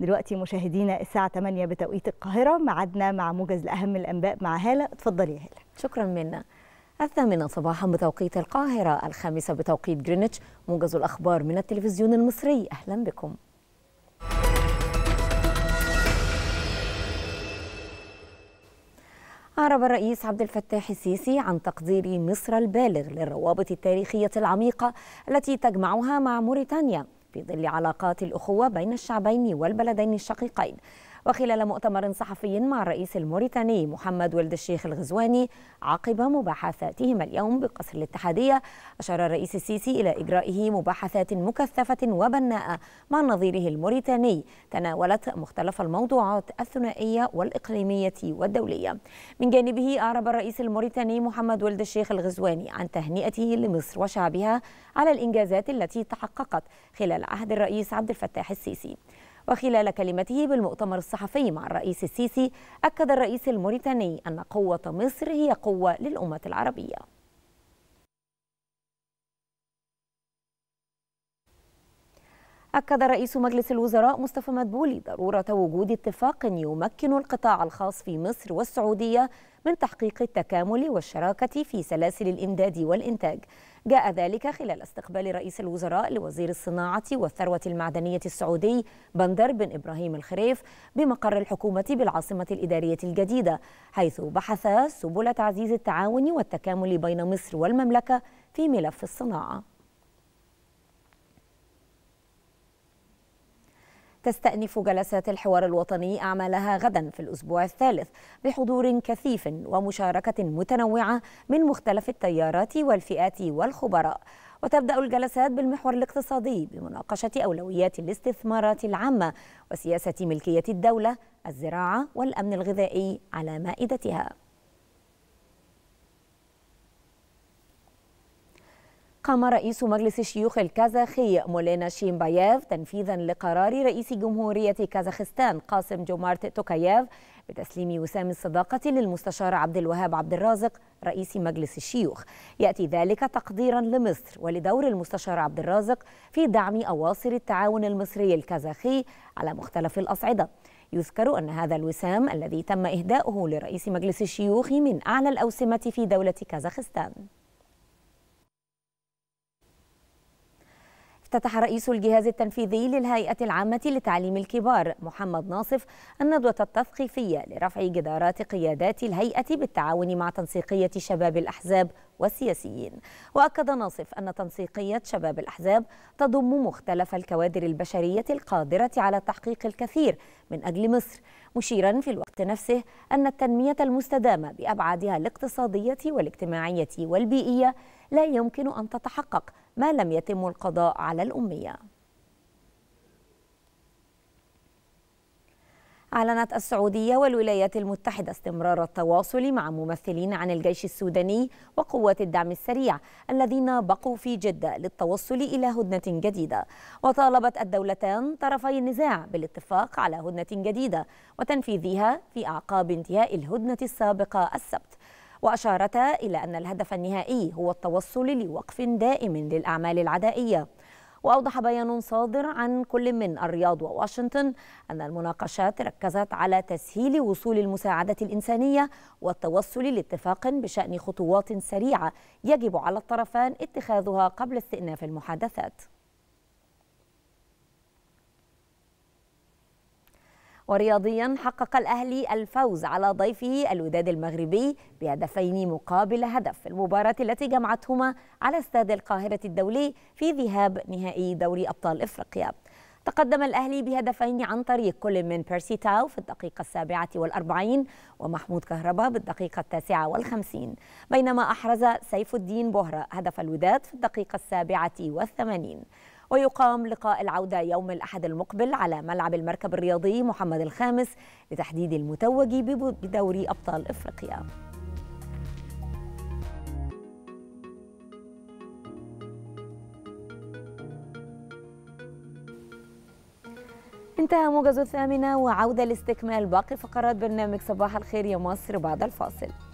دلوقتي مشاهدينا الساعة 8 بتوقيت القاهرة معدنا مع موجز لأهم الأنباء مع هالة اتفضلي يا هالة شكرا منا الثامنة صباحا بتوقيت القاهرة الخامسة بتوقيت جرينتش موجز الأخبار من التلفزيون المصري أهلا بكم أعرب الرئيس عبد الفتاح السيسي عن تقدير مصر البالغ للروابط التاريخية العميقة التي تجمعها مع موريتانيا في ظل علاقات الأخوة بين الشعبين والبلدين الشقيقين وخلال مؤتمر صحفي مع الرئيس الموريتاني محمد ولد الشيخ الغزواني عقب مباحثاتهما اليوم بقصر الاتحادية أشار الرئيس السيسي إلى إجرائه مباحثات مكثفة وبناءة مع نظيره الموريتاني تناولت مختلف الموضوعات الثنائية والإقليمية والدولية من جانبه أعرب الرئيس الموريتاني محمد ولد الشيخ الغزواني عن تهنئته لمصر وشعبها على الإنجازات التي تحققت خلال عهد الرئيس عبد الفتاح السيسي وخلال كلمته بالمؤتمر الصحفي مع الرئيس السيسي أكد الرئيس الموريتاني أن قوة مصر هي قوة للأمة العربية أكد رئيس مجلس الوزراء مصطفى مدبولي ضرورة وجود اتفاق يمكن القطاع الخاص في مصر والسعودية من تحقيق التكامل والشراكة في سلاسل الإمداد والإنتاج جاء ذلك خلال استقبال رئيس الوزراء لوزير الصناعة والثروة المعدنية السعودي بندر بن إبراهيم الخريف بمقر الحكومة بالعاصمة الإدارية الجديدة حيث بحث سبل تعزيز التعاون والتكامل بين مصر والمملكة في ملف الصناعة تستأنف جلسات الحوار الوطني أعمالها غدا في الأسبوع الثالث بحضور كثيف ومشاركة متنوعة من مختلف التيارات والفئات والخبراء وتبدأ الجلسات بالمحور الاقتصادي بمناقشة أولويات الاستثمارات العامة وسياسة ملكية الدولة الزراعة والأمن الغذائي على مائدتها قام رئيس مجلس الشيوخ الكازاخي مولانا شيمبايف تنفيذا لقرار رئيس جمهورية كازاخستان قاسم جومارت توكايف بتسليم وسام الصداقة للمستشار عبد الوهاب عبد الرازق رئيس مجلس الشيوخ يأتي ذلك تقديرا لمصر ولدور المستشار عبد الرازق في دعم أواصر التعاون المصري الكازاخي على مختلف الأصعدة يذكر أن هذا الوسام الذي تم إهداؤه لرئيس مجلس الشيوخ من أعلى الأوسمة في دولة كازاخستان افتتح رئيس الجهاز التنفيذي للهيئة العامة لتعليم الكبار محمد ناصف الندوة التثقيفية لرفع جدارات قيادات الهيئة بالتعاون مع تنسيقية شباب الأحزاب والسياسيين وأكد ناصف أن تنسيقية شباب الأحزاب تضم مختلف الكوادر البشرية القادرة على تحقيق الكثير من أجل مصر مشيرا في الوقت نفسه أن التنمية المستدامة بأبعادها الاقتصادية والاجتماعية والبيئية لا يمكن أن تتحقق ما لم يتم القضاء على الأمية أعلنت السعودية والولايات المتحدة استمرار التواصل مع ممثلين عن الجيش السوداني وقوات الدعم السريع الذين بقوا في جدة للتوصل إلى هدنة جديدة وطالبت الدولتان طرفي النزاع بالاتفاق على هدنة جديدة وتنفيذها في أعقاب انتهاء الهدنة السابقة السبت وأشارتا إلى أن الهدف النهائي هو التوصل لوقف دائم للأعمال العدائية وأوضح بيان صادر عن كل من الرياض وواشنطن أن المناقشات ركزت على تسهيل وصول المساعدة الإنسانية والتوصل لاتفاق بشأن خطوات سريعة يجب على الطرفان اتخاذها قبل استئناف المحادثات ورياضيا حقق الأهلي الفوز على ضيفه الوداد المغربي بهدفين مقابل هدف في المباراة التي جمعتهما على استاد القاهرة الدولي في ذهاب نهائي دوري أبطال إفريقيا تقدم الأهلي بهدفين عن طريق كل من بيرسي تاو في الدقيقة السابعة والأربعين ومحمود كهربا بالدقيقة التاسعة والخمسين بينما أحرز سيف الدين بهرة هدف الوداد في الدقيقة السابعة والثمانين ويقام لقاء العودة يوم الأحد المقبل على ملعب المركب الرياضي محمد الخامس لتحديد المتوج بدوري أبطال إفريقيا انتهى موجز الثامنة وعودة لاستكمال باقي فقرات برنامج صباح الخير يا مصر بعد الفاصل